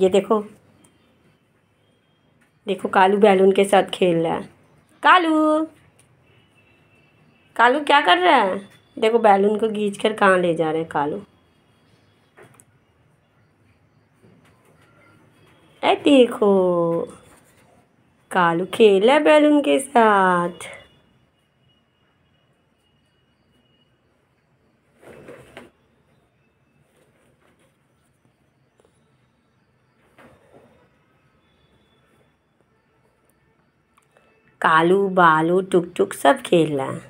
ये देखो देखो कालू बैलून के साथ खेल रहा है कालू कालू क्या कर रहा है देखो बैलून को घींच कर कहाँ ले जा रहे हैं कालू ऐ देखो कालू खेल रहा है बैलून के साथ कालू बालू टुक टुक सब खेल रहे हैं।